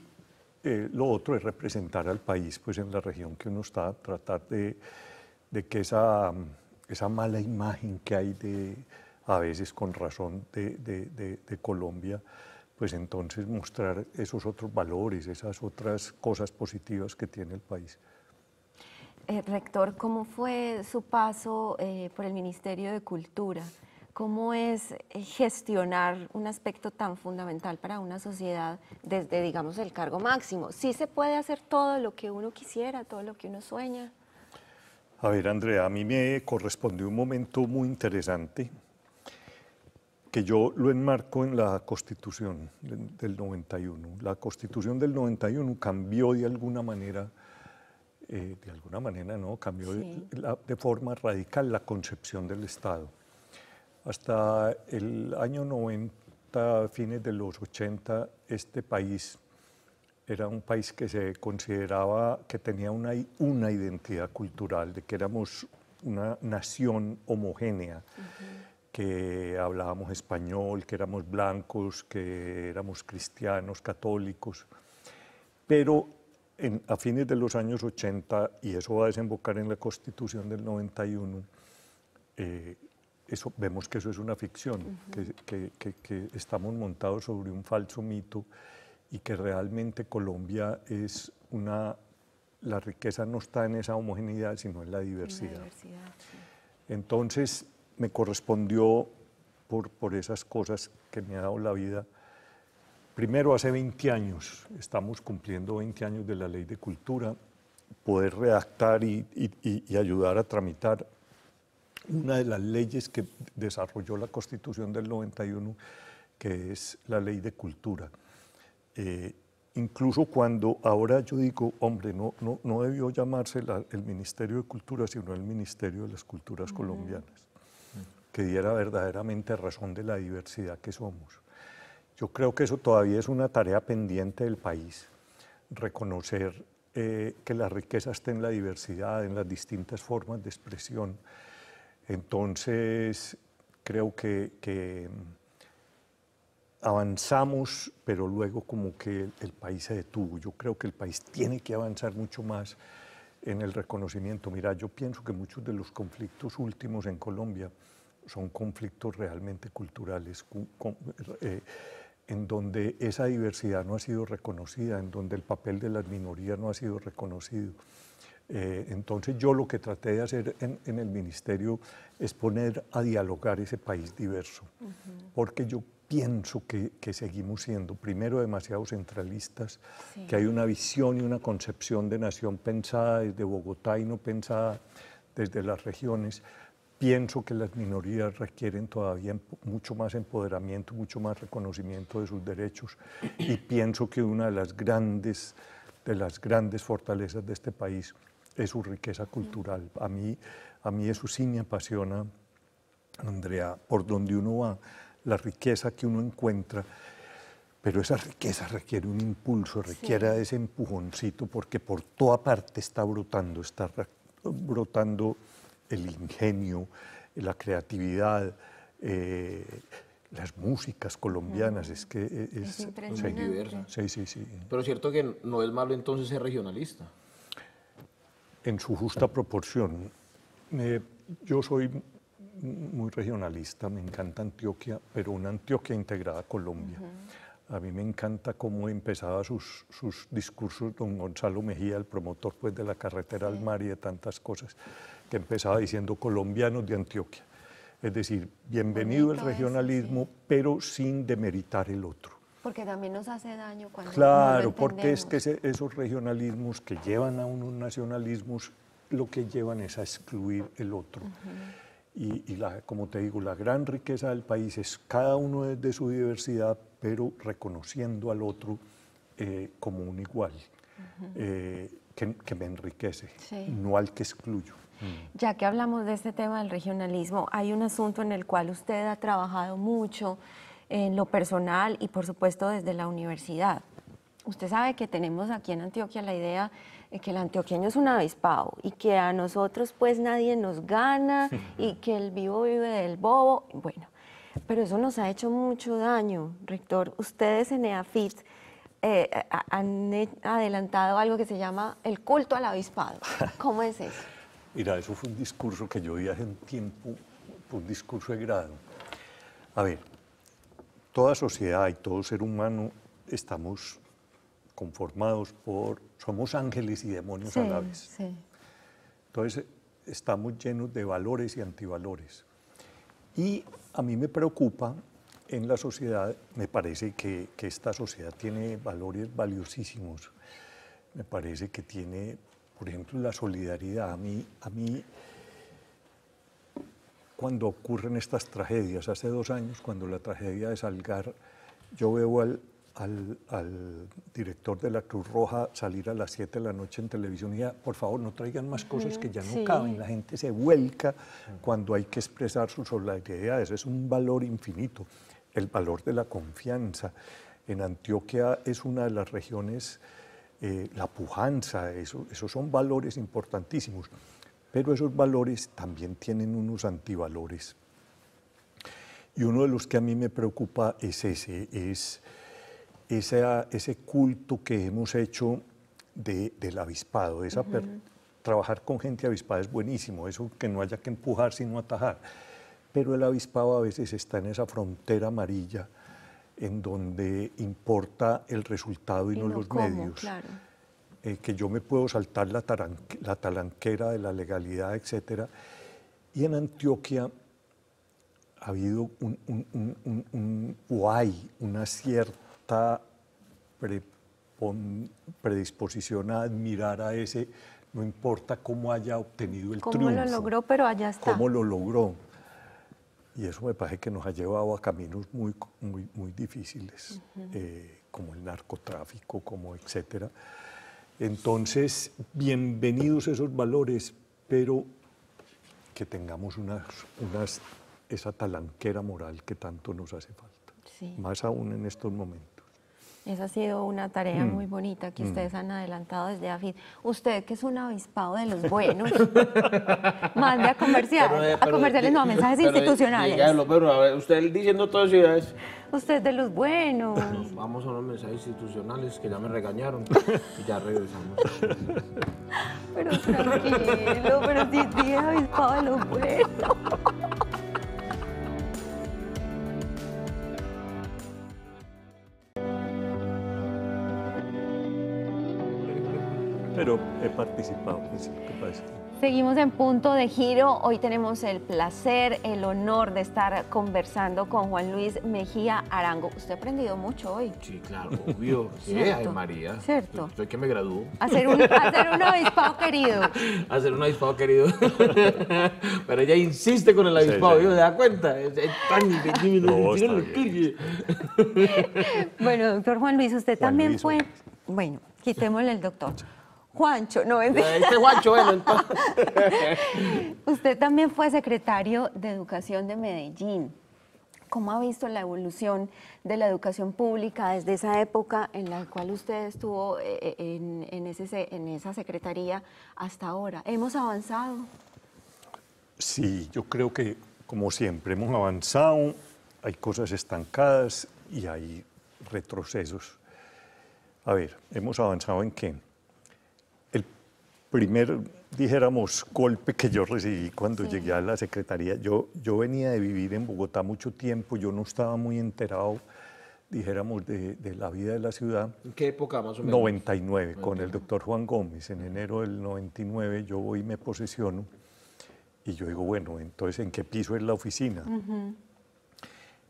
lo otro es representar al país pues, en la región que uno está, tratar de, que esa, mala imagen que hay de, a veces con razón de, Colombia, pues entonces mostrar esos otros valores, esas otras cosas positivas que tiene el país. Eh, rector, ¿cómo fue su paso eh, por el Ministerio de Cultura? cómo es eh, gestionar un aspecto tan fundamental para una sociedad desde, digamos, el cargo máximo. ¿Sí se puede hacer todo lo que uno quisiera, todo lo que uno sueña? A ver, Andrea, a mí me correspondió un momento muy interesante que yo lo enmarco en la Constitución del 91. La Constitución del 91 cambió de alguna manera eh, de alguna manera, ¿no? Cambió de, forma radical la concepción del Estado. Hasta el año 90, fines de los 80, este país era un país que se consideraba que tenía una, una identidad cultural, de que éramos una nación homogénea, que hablábamos español, que éramos blancos, que éramos cristianos, católicos. Pero a fines de los años 80, y eso va a desembocar en la Constitución del 91, vemos que eso es una ficción, que, estamos montados sobre un falso mito y que realmente Colombia es una... La riqueza no está en esa homogeneidad, sino en la diversidad. Entonces, me correspondió por, por esas cosas que me ha dado la vida. Primero, hace 20 años, estamos cumpliendo 20 años de la ley de cultura, poder redactar y, y ayudar a tramitar una de las leyes que desarrolló la Constitución del 91, que es la ley de cultura. Eh, incluso cuando ahora yo digo, hombre, no, no, no debió llamarse el Ministerio de Cultura, sino el Ministerio de las Culturas Colombianas, que diera verdaderamente razón de la diversidad que somos. Yo creo que eso todavía es una tarea pendiente del país, reconocer eh, que la riqueza está en la diversidad, en las distintas formas de expresión entonces, creo que, avanzamos, pero luego como que el, país se detuvo. Yo creo que el país tiene que avanzar mucho más en el reconocimiento. Mira, yo pienso que muchos de los conflictos últimos en Colombia son conflictos realmente culturales, eh, en donde esa diversidad no ha sido reconocida, en donde el papel de las minorías no ha sido reconocido. Eh, entonces yo lo que traté de hacer en, el ministerio es poner a dialogar ese país diverso, porque yo pienso que, seguimos siendo primero demasiado centralistas, que hay una visión y una concepción de nación pensada desde Bogotá y no pensada desde las regiones. Pienso que las minorías requieren todavía mucho más empoderamiento, mucho más reconocimiento de sus derechos y pienso que una de las grandes, de las grandes fortalezas de este país es su riqueza cultural. A mí, a mí eso sí me apasiona, Andrea, por donde uno va, la riqueza que uno encuentra. Pero esa riqueza requiere un impulso, requiere ese empujoncito, porque por toda parte está brotando, está brotando el ingenio, la creatividad, eh, las músicas colombianas, es que eh, es, es impresionante. Sí, sí, sí. Pero es cierto que no es malo entonces ser regionalista en su justa proporción. Eh, yo soy muy regionalista, me encanta Antioquia, pero una Antioquia integrada a Colombia. A mí me encanta cómo empezaba sus, discursos don Gonzalo Mejía, el promotor pues, de la carretera al mar y de tantas cosas, que empezaba diciendo colombianos de Antioquia. Es decir, bienvenido el regionalismo, pero sin demeritar el otro. Porque también nos hace daño cuando. Claro, no porque es que esos regionalismos que llevan a unos nacionalismos lo que llevan es a excluir el otro. Y, la, como te digo, la gran riqueza del país es cada uno desde su diversidad, pero reconociendo al otro eh, como un igual, eh, que, me enriquece, no al que excluyo. Mm. Ya que hablamos de este tema del regionalismo, hay un asunto en el cual usted ha trabajado mucho en lo personal y por supuesto desde la universidad. Usted sabe que tenemos aquí en Antioquia la idea de que el antioqueño es un avispado y que a nosotros pues nadie nos gana <laughs> y que el vivo vive del bobo. Bueno, pero eso nos ha hecho mucho daño, rector. Ustedes en EAFIT eh, han adelantado algo que se llama el culto al avispado. <laughs> ¿Cómo es eso? Mira, eso fue un discurso que yo di hace un tiempo, un discurso de grado. A ver, toda sociedad y todo ser humano estamos conformados por, somos ángeles y demonios a la vez. Entonces, estamos llenos de valores y antivalores. Y a mí me preocupa en la sociedad, me parece que, esta sociedad tiene valores valiosísimos. Me parece que tiene, por ejemplo, la solidaridad. A mí, a mí cuando ocurren estas tragedias. Hace dos años, cuando la tragedia de Salgar, yo veo al, director de la Cruz Roja salir a las 7 de la noche en televisión y ya, por favor, no traigan más cosas que ya no caben. La gente se vuelca cuando hay que expresar sus solidaridades. Es un valor infinito, el valor de la confianza. En Antioquia es una de las regiones, eh, la pujanza, esos son valores importantísimos. Pero esos valores también tienen unos antivalores. Y uno de los que a mí me preocupa es ese, es ese, ese culto que hemos hecho del avispado, esa trabajar con gente avispada es buenísimo, eso que no haya que empujar sino atajar. Pero el avispado a veces está en esa frontera amarilla en donde importa el resultado y, no, los medios. Eh, que yo me puedo saltar la, la talanquera de la legalidad, etc. Y en Antioquia ha habido un, un, o hay una cierta predisposición a admirar a ese, no importa cómo haya obtenido el ¿Cómo Cómo lo logró, pero allá está. Cómo lo logró. Y eso me parece que nos ha llevado a caminos muy, muy, muy difíciles, eh, como el narcotráfico, como etcétera. Entonces, bienvenidos esos valores, pero que tengamos esa talanquera moral que tanto nos hace falta, más aún en estos momentos. Esa ha sido una tarea mm. muy bonita que mm. ustedes han adelantado desde AFID. Usted, que es un avispado de los buenos, <laughs> mande a comerciar, eh, a comerciales, no, a mensajes eh, institucionales. Dígalo, pero a ver, usted diciendo todas ciudades. Usted es de los buenos. vamos a unos mensajes institucionales que ya me regañaron y ya regresamos. <laughs> pero tranquilo, pero sí, sí, avispado de los buenos. pero he participado. Seguimos en punto de giro. Hoy tenemos el placer, el honor de estar conversando con Juan Luis Mejía Arango. Usted ha aprendido mucho hoy. Sí, claro, obvio. sí, <laughs> ay, María. Cierto. Soy que me graduó? Hacer un, hacer avispado querido. <laughs> hacer un avispado querido. <laughs> Pero ella insiste con el avispado, ¿se da cuenta? Es tan no, Bueno, doctor Juan Luis, usted también fue. Bueno, quitémosle el doctor. Juancho, no es Dice Juancho, bueno, <laughs> Usted también fue secretario de Educación de Medellín. ¿Cómo ha visto la evolución de la educación pública desde esa época en la cual usted estuvo eh, eh, en, en esa secretaría hasta ahora? ¿Hemos avanzado? Sí, yo creo que, como siempre, hemos avanzado, hay cosas estancadas y hay retrocesos. A ver, hemos avanzado en qué? primer, dijéramos, golpe que yo recibí cuando llegué a la Secretaría. Yo, yo venía de vivir en Bogotá mucho tiempo, yo no estaba muy enterado, dijéramos, de, de la vida de la ciudad. ¿En qué época más o menos? 99, con el doctor Juan Gómez. En enero del 99 yo voy y me posesiono y yo digo, bueno, entonces, ¿en qué piso es la oficina?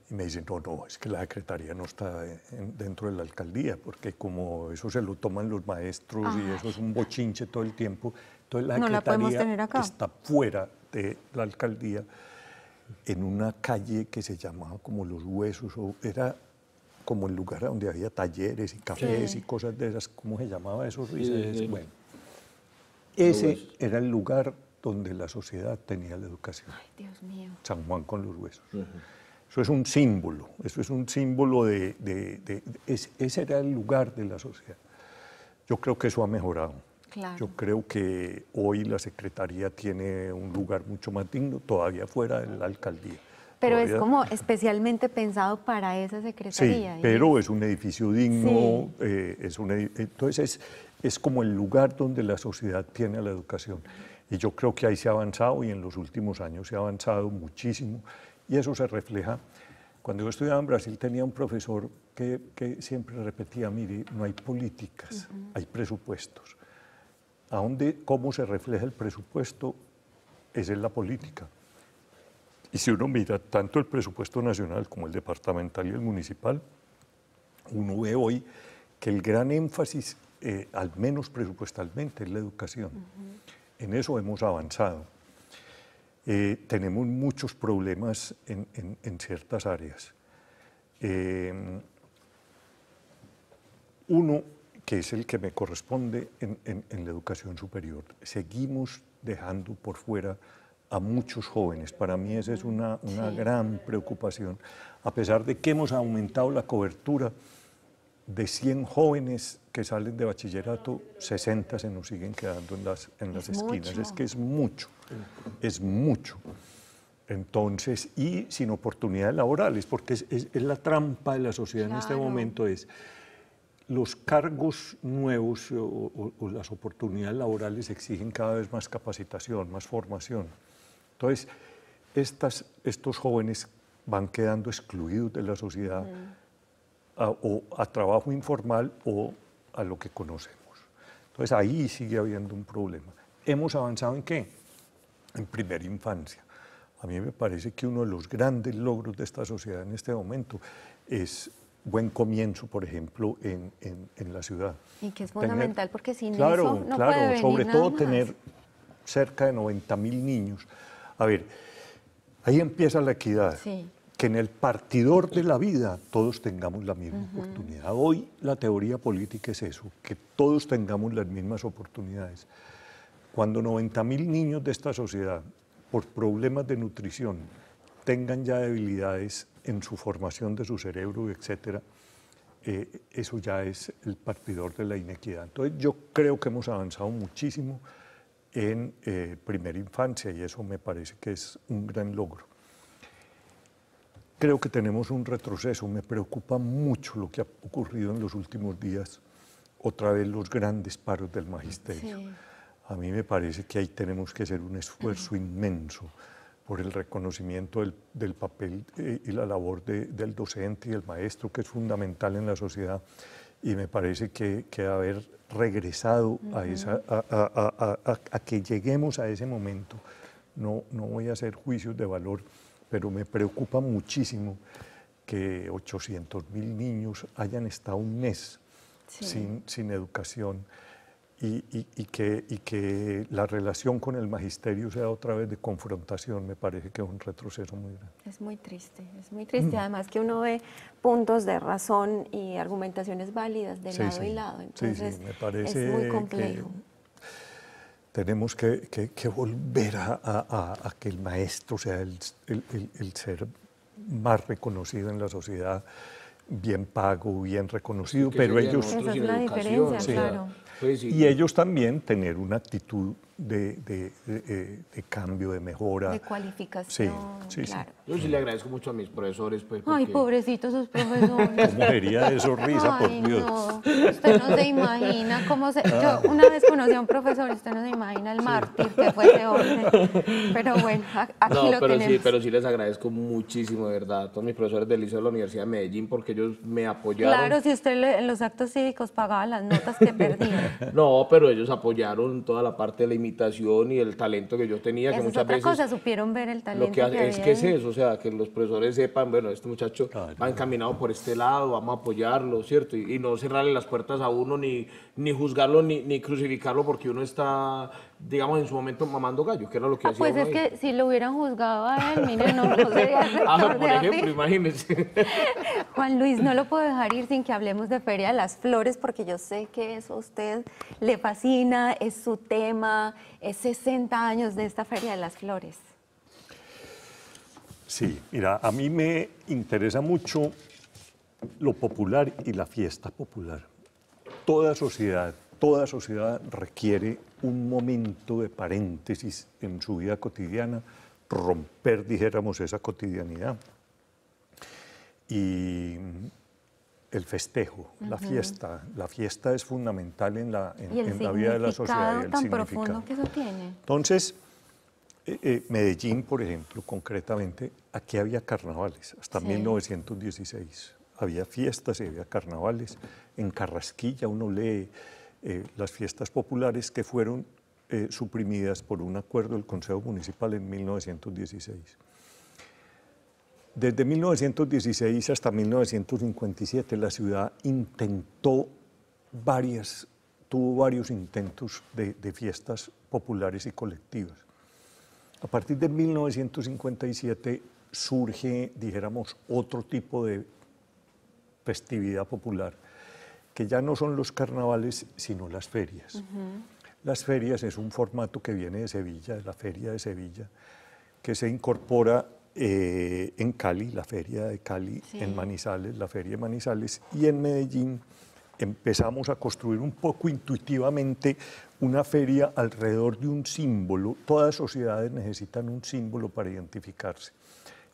Y me dicen, no, no, es que la secretaría no está dentro de la alcaldía, porque como eso se lo toman los maestros y eso es un bochinche todo el tiempo, entonces la no secretaría está fuera de la alcaldía, en una calle que se llamaba como Los Huesos, o era como el lugar donde había talleres y cafés y cosas de esas, ¿cómo se llamaba eso? bueno, ese era el lugar donde la sociedad tenía la educación. Ay, Dios mío. San Juan con los Huesos. Eso es un símbolo, eso es un símbolo de... ese, era el lugar de la sociedad. Yo creo que eso ha mejorado. Yo creo que hoy la Secretaría tiene un lugar mucho más digno, todavía fuera de la alcaldía. Pero es como especialmente pensado para esa Secretaría. Sí, ¿eh? pero es un edificio digno, eh, es un entonces es, es como el lugar donde la sociedad tiene la educación. Y yo creo que ahí se ha avanzado y en los últimos años se ha avanzado muchísimo y eso se refleja. Cuando yo estudiaba en Brasil tenía un profesor que, siempre repetía, mire, no hay políticas, hay presupuestos. ¿A dónde, cómo se refleja el presupuesto? Es en la política. Y si uno mira tanto el presupuesto nacional como el departamental y el municipal, uno ve hoy que el gran énfasis, eh, al menos presupuestalmente, es la educación. En eso hemos avanzado. Eh, tenemos muchos problemas en, ciertas áreas. Eh, uno, que es el que me corresponde en, la educación superior. Seguimos dejando por fuera a muchos jóvenes. Para mí esa es una, gran preocupación. A pesar de que hemos aumentado la cobertura de 100 jóvenes que salen de bachillerato, 60 se nos siguen quedando en las, esquinas. Es que es mucho es mucho. Entonces, y sin oportunidades laborales, porque es, la trampa de la sociedad en este momento, es los cargos nuevos o, las oportunidades laborales exigen cada vez más capacitación, más formación. Entonces, estos jóvenes van quedando excluidos de la sociedad o a trabajo informal o a lo que conocemos. Entonces, ahí sigue habiendo un problema. ¿Hemos avanzado en qué? en primera infancia. A mí me parece que uno de los grandes logros de esta sociedad en este momento es buen comienzo, por ejemplo, en, en, la ciudad. Y que es fundamental porque sin claro, eso no Claro, puede venir sobre todo tener cerca de 90 mil niños. A ver, ahí empieza la equidad. Que en el partidor de la vida todos tengamos la misma oportunidad. Hoy la teoría política es eso, que todos tengamos las mismas oportunidades. Cuando 90.000 niños de esta sociedad, por problemas de nutrición, tengan ya debilidades en su formación de su cerebro, etc., eh, eso ya es el partidor de la inequidad. Entonces yo creo que hemos avanzado muchísimo en eh, primera infancia y eso me parece que es un gran logro. Creo que tenemos un retroceso, me preocupa mucho lo que ha ocurrido en los últimos días, otra vez los grandes paros del magisterio. A mí me parece que ahí tenemos que hacer un esfuerzo inmenso por el reconocimiento del, papel eh, y la labor del docente y el maestro, que es fundamental en la sociedad. Y me parece que, haber regresado a, que lleguemos a ese momento, no, no voy a hacer juicios de valor, pero me preocupa muchísimo que 800.000 niños hayan estado un mes sin, sin educación y, que, que, la relación con el magisterio sea otra vez de confrontación, me parece que es un retroceso muy grande. Es muy triste, es muy triste. Mm. Además que uno ve puntos de razón y argumentaciones válidas de lado y lado. Entonces, es muy complejo. tenemos que, volver a, que el maestro sea el, ser más reconocido en la sociedad bien pago, bien reconocido, pero ellos... Esa es diferencia, claro y ellos también tener una actitud de, eh, de, cambio, de mejora. De cualificación. Sí, sí, claro. sí, Yo sí le agradezco mucho a mis profesores. Pues, Ay, pobrecitos sus profesores. ¿Cómo sería de sonrisa por Usted no se imagina cómo se... Yo ah. una vez conocí a un profesor, usted no se imagina el mártir que fue de orden Pero bueno, aquí no, pero Sí, pero sí les agradezco muchísimo, de verdad, a todos mis profesores del Liceo de la Universidad de Medellín, porque ellos me apoyaron. Claro, si usted en los actos cívicos pagaba las notas que perdía. <laughs> no, pero ellos apoyaron toda la parte de la imitación y el talento que yo tenía. que muchas es cosa, supieron ver el talento. que, es que es eso, o sea, que los profesores sepan, bueno, este muchacho ha va encaminado por este lado, vamos a apoyarlo, ¿cierto? Y, no cerrarle las puertas a uno, ni, ni juzgarlo, ni, ni crucificarlo porque uno está digamos, en su momento mamando gallos, que era lo que ah, hacía. Pues es que si lo hubieran juzgado a él, mire, no, podría <laughs> Ah, por ejemplo, <laughs> imagínese. <laughs> Juan Luis, no lo puedo dejar ir sin que hablemos de Feria de las Flores, porque yo sé que eso a usted le fascina, es su tema, es 60 años de esta Feria de las Flores. Sí, mira, a mí me interesa mucho lo popular y la fiesta popular. Toda sociedad toda sociedad requiere un momento de paréntesis en su vida cotidiana, romper, dijéramos, esa cotidianidad. Y el festejo, la fiesta. La fiesta es fundamental en la, la vida de la sociedad. Y el tan profundo que eso tiene. Entonces, eh, eh, Medellín, por ejemplo, concretamente, aquí había carnavales, hasta 1916. Había fiestas y había carnavales. En Carrasquilla uno lee eh, las fiestas populares que fueron eh, suprimidas por un acuerdo del Consejo Municipal en 1916. Desde 1916 hasta 1957 la ciudad intentó varias, tuvo varios intentos de, de fiestas populares y colectivas. A partir de 1957 surge, dijéramos, otro tipo de festividad popular, que ya no son los carnavales, sino las ferias. Las ferias es un formato que viene de Sevilla, de la Feria de Sevilla, que se incorpora eh, en Cali, la Feria de Cali, en Manizales, la Feria de Manizales, y en Medellín empezamos a construir un poco intuitivamente una feria alrededor de un símbolo. Todas sociedades necesitan un símbolo para identificarse.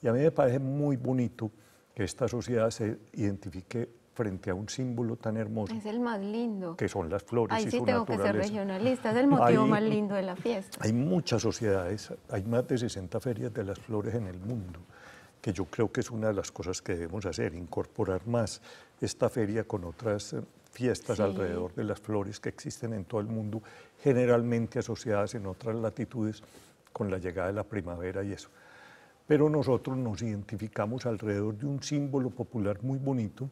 Y a mí me parece muy bonito que esta sociedad se identifique frente a un símbolo tan hermoso. Es el más lindo. Que son las flores Ahí sí tengo que ser regionalista, es el motivo más lindo de la fiesta. Hay muchas sociedades, hay más de 60 ferias de las flores en el mundo, que yo creo que es una de las cosas que debemos hacer, incorporar más esta feria con otras eh, fiestas alrededor de las flores que existen en todo el mundo, generalmente asociadas en otras latitudes con la llegada de la primavera y eso. Pero nosotros nos identificamos alrededor de un símbolo popular muy bonito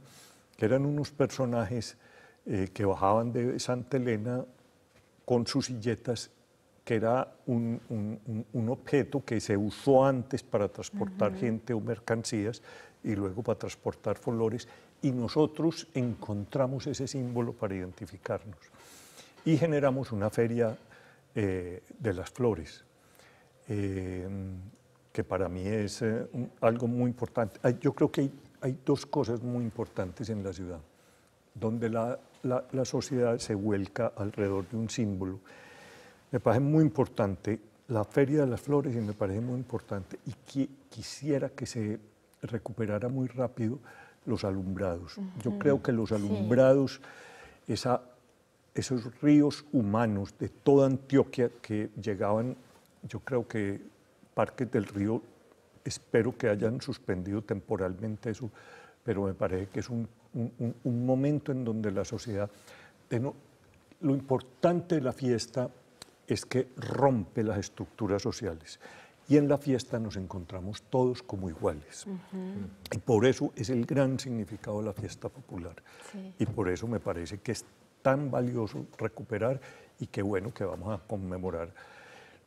que eran unos personajes eh, que bajaban de Santa Elena con sus silletas, que era un, objeto que se usó antes para transportar gente o mercancías y luego para transportar flores, y nosotros encontramos ese símbolo para identificarnos. Y generamos una feria eh, de las flores, eh, que para mí es algo muy importante. Yo creo que hay dos cosas muy importantes en la ciudad, donde la, sociedad se vuelca alrededor de un símbolo. Me parece muy importante la Feria de las Flores y me parece muy importante y quisiera que se recuperara muy rápido los alumbrados. Yo creo que los alumbrados, esa, esos ríos humanos de toda Antioquia que llegaban, yo creo que parques del río espero que hayan suspendido temporalmente eso, pero me parece que es un, un, momento en donde la sociedad... lo importante de la fiesta es que rompe las estructuras sociales. Y en la fiesta nos encontramos todos como iguales. Y por eso es el gran significado de la fiesta popular. Y por eso me parece que es tan valioso recuperar y qué bueno que vamos a conmemorar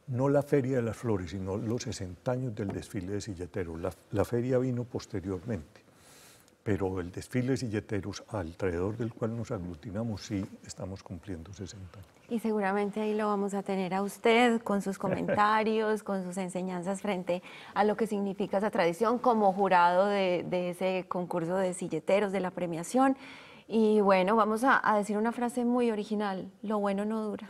no la Feria de las Flores, sino los 60 años del desfile de silleteros. La, feria vino posteriormente, pero el desfile de silleteros, alrededor del cual nos aglutinamos, sí estamos cumpliendo 60 años. Y seguramente ahí lo vamos a tener a usted con sus <laughs> comentarios, con sus enseñanzas frente a lo que significa esa tradición como jurado de, de ese concurso de silleteros, de la premiación. Y bueno, vamos a, decir una frase muy original, lo bueno no dura.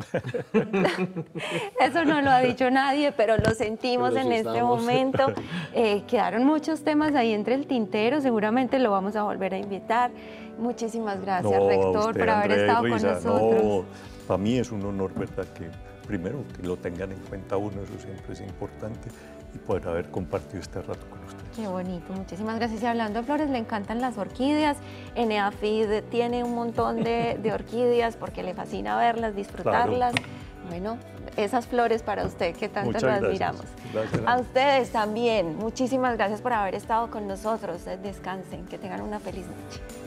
<laughs> Eso no lo ha dicho nadie, pero lo sentimos en este momento. <laughs> Eh, quedaron muchos temas ahí entre el tintero, seguramente lo vamos a volver a invitar. Muchísimas gracias, rector, por haber estado con nosotros. para mí es un honor, ¿verdad? Que primero que lo tengan en cuenta uno, eso siempre es importante y poder haber compartido este rato con ustedes. Qué bonito, muchísimas gracias. Y hablando de flores, le encantan las orquídeas. Eneafid tiene un montón de, orquídeas porque le fascina verlas, disfrutarlas. Bueno, esas flores para usted que tanto las admiramos. A ustedes también, muchísimas gracias por haber estado con nosotros. Descansen, que tengan una feliz noche.